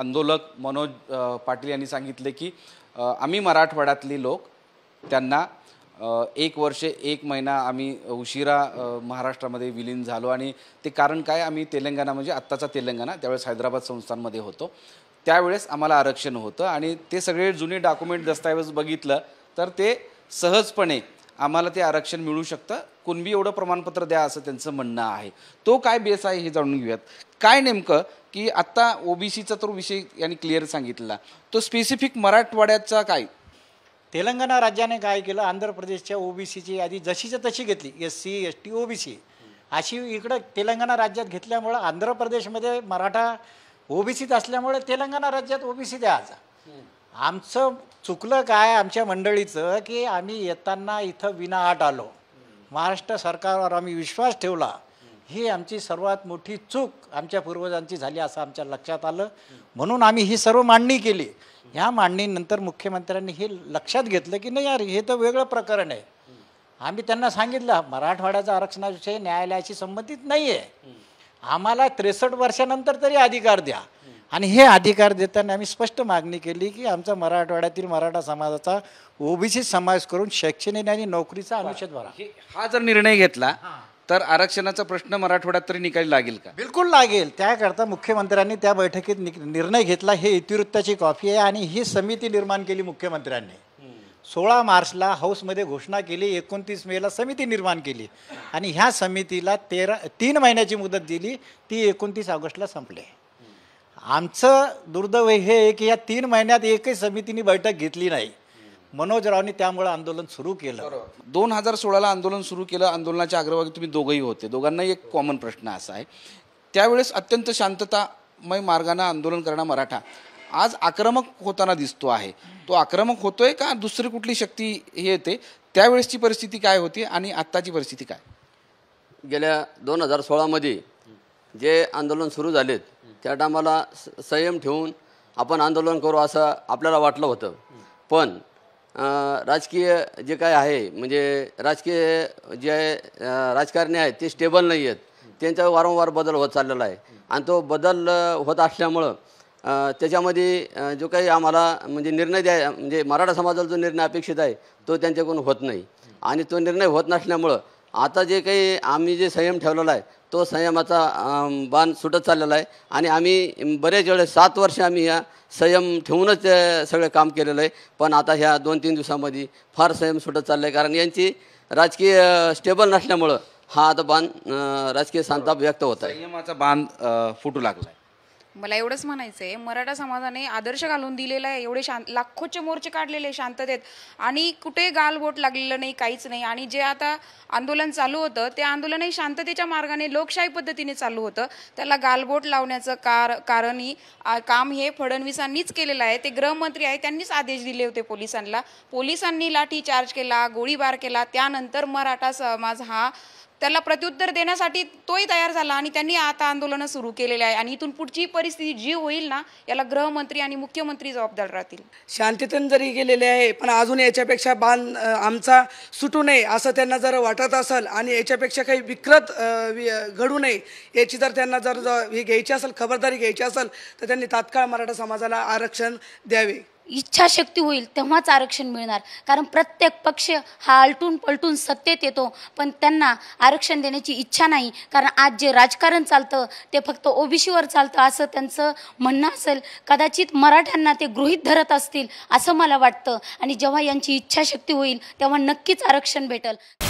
आंदोलक मनोज पाटील यांनी सांगितले की आम्ही मराठवाड्यातली लोक त्यांना एक वर्षे एक महिना आम्ही उशिरा महाराष्ट्रामध्ये विलीन झालो आणि ते कारण काय आम्ही तेलंगणा म्हणजे आत्ताचा तेलंगणा त्यावेळेस हैदराबाद संस्थांमध्ये होतो त्यावेळेस आम्हाला आरक्षण होतं आणि ते सगळे जुने डॉक्युमेंट दस्तऐवज बघितलं तर ते सहजपणे आम्हाला ते आरक्षण मिळू शकतं कुणबी एवढं प्रमाणपत्र द्या असं त्यांचं म्हणणं आहे तो काय बेस आहे हे जाणून घेऊयात काय नेमकं की आत्ता ओबीसीचा तर विषय यांनी क्लिअर सांगितला तो स्पेसिफिक मराठवाड्याचा काय तेलंगणा राज्याने काय केलं आंध्र प्रदेशच्या ओबीसीची यादी जशीच्या तशी घेतली S C S T OBC अशी इकडं तेलंगणा राज्यात घेतल्यामुळं आंध्र प्रदेशमध्ये मराठा ओबीसीत असल्यामुळे तेलंगणा राज्यात ओबीसी द्या आमचं चुकलं काय आमच्या मंडळीचं की आम्ही येताना इथं विनाआट आलो महाराष्ट्र सरकारवर आम्ही विश्वास ठेवला ही आमची सर्वात मोठी चूक आमच्या पूर्वजांची झाली असं आमच्या लक्षात आलं म्हणून आम्ही ही सर्व मांडणी केली ह्या मांडणीनंतर मुख्यमंत्र्यांनी हे लक्षात घेतलं की नाही यार हे तर वेगळं प्रकरण आहे आम्ही त्यांना सांगितलं मराठवाड्याचा आरक्षणाविषयी न्यायालयाशी संबंधित नाही आहे आम्हाला त्रेसष्ट वर्षानंतर तरी अधिकार द्या आणि हे अधिकार देताना आम्ही स्पष्ट मागणी केली की आमचा मराठवाड्यातील मराठा समाजाचा ओबीसी समावेश करून शैक्षणिक आणि नोकरीचा अनुच्छेद भरा हा जर निर्णय घेतला तर आरक्षणाचा प्रश्न मराठवाड्यात तरी निकाल लागेल का बिलकुल लागेल त्याकरता मुख्यमंत्र्यांनी त्या बैठकीत निर्णय घेतला हे इतिवृत्ताची कॉफी आहे आणि ही समिती निर्माण केली मुख्यमंत्र्यांनी सोळा मार्चला हाऊसमध्ये घोषणा केली एकोणतीस मेला समिती निर्माण केली आणि ह्या समितीला तेरा तीन महिन्याची मुदत दिली ती एकोणतीस ऑगस्टला संपले आमचं दुर्दैव हे आहे की या तीन महिन्यात एकही समितीने बैठक घेतली नाही मनोजरावनी त्यामुळं आंदोलन सुरू केलं दोन हजार सोळाला आंदोलन सुरू केलं आंदोलनाच्या अग्रभागी तुम्ही दोघंही होते दोघांनाही एक कॉमन प्रश्न असा आहे त्यावेळेस अत्यंत शांततामय मार्गाने आंदोलन करणा मराठा आज आक्रमक होताना दिसतो आहे तो आक्रमक होतोय का दुसरी कुठली शक्ती हे येते त्यावेळेसची परिस्थिती काय होती आणि आत्ताची परिस्थिती काय गेल्या दोन हजार सोळामध्ये जे आंदोलन सुरू झालेत त्या टायमाला संयम ठेवून आपण आंदोलन करू असं आपल्याला वाटलं होतं पण राजकीय जे काय आहे म्हणजे राजकीय जे राजकारणी आहेत ते स्टेबल नाही आहेत त्यांचा वारंवार बदल होत चाललेला आहे आणि तो बदल होत असल्यामुळं त्याच्यामध्ये जो काही आम्हाला म्हणजे निर्णय द्या म्हणजे मराठा समाजाला जो निर्णय अपेक्षित आहे तो त्यांच्याकडून होत नाही आणि तो निर्णय होत नसल्यामुळं आता जे काही आम्ही जे संयम ठेवलेला आहे तो संयमाचा बाण सुटत चाललेला आहे आणि आम्ही बरेच वेळेस सात वर्ष आम्ही ह्या संयम ठेवूनच सगळं काम केलेलं आहे पण आता ह्या दोन तीन दिवसामध्ये फार संयम सुटत चालला आहे कारण यांची राजकीय स्टेबल नसल्यामुळं हा आता बाण राजकीय संताप व्यक्त होत आहे संयमाचा बाण फुटू लागला आहे मला एवढंच म्हणायचं आहे मराठा समाजाने आदर्श घालून दिलेला आहे एवढे शांत लाखोचे मोर्चे काढलेले शांततेत आणि कुठे गालबोट लागलेलं नाही काहीच नाही आणि जे आता आंदोलन चालू होतं ते आंदोलनही शांततेच्या मार्गाने लोकशाही पद्धतीने चालू होतं त्याला गालबोट लावण्याचं कार कारणही काम हे फडणवीसांनीच केलेलं आहे ते गृहमंत्री आहे त्यांनीच आदेश दिले होते पोलिसांना पोलिसांनी लाठीचार्ज केला गोळीबार केला त्यानंतर मराठा समाज हा त्याला प्रत्युत्तर देण्यासाठी तोही तयार झाला आणि त्यांनी आता आंदोलनं सुरू केलेली आहे आणि इथून पुढची परिस्थिती जी होईल ना याला गृहमंत्री आणि मुख्यमंत्री जबाबदार राहतील शांतीतून जरी गेलेले आहे पण अजून याच्यापेक्षा बांध आमचा सुटू नये असं त्यांना जर वाटत असेल आणि याच्यापेक्षा काही विकृत घडू नये याची जर त्यांना जर हे घ्यायची असेल खबरदारी घ्यायची असेल तर त्यांनी तात्काळ मराठा समाजाला आरक्षण द्यावे इच्छाशक्ती होईल तेव्हाच आरक्षण मिळणार कारण प्रत्येक पक्ष हा आलटून पलटून सत्तेत येतो पण त्यांना आरक्षण देण्याची इच्छा नाही कारण आज जे राजकारण चालतं ते फक्त ओबीसीवर चालतं असं त्यांचं म्हणणं असेल कदाचित मराठ्यांना ते गृहीत धरत असतील असं मला वाटतं आणि जेव्हा यांची इच्छाशक्ती होईल तेव्हा नक्कीच आरक्षण भेटेल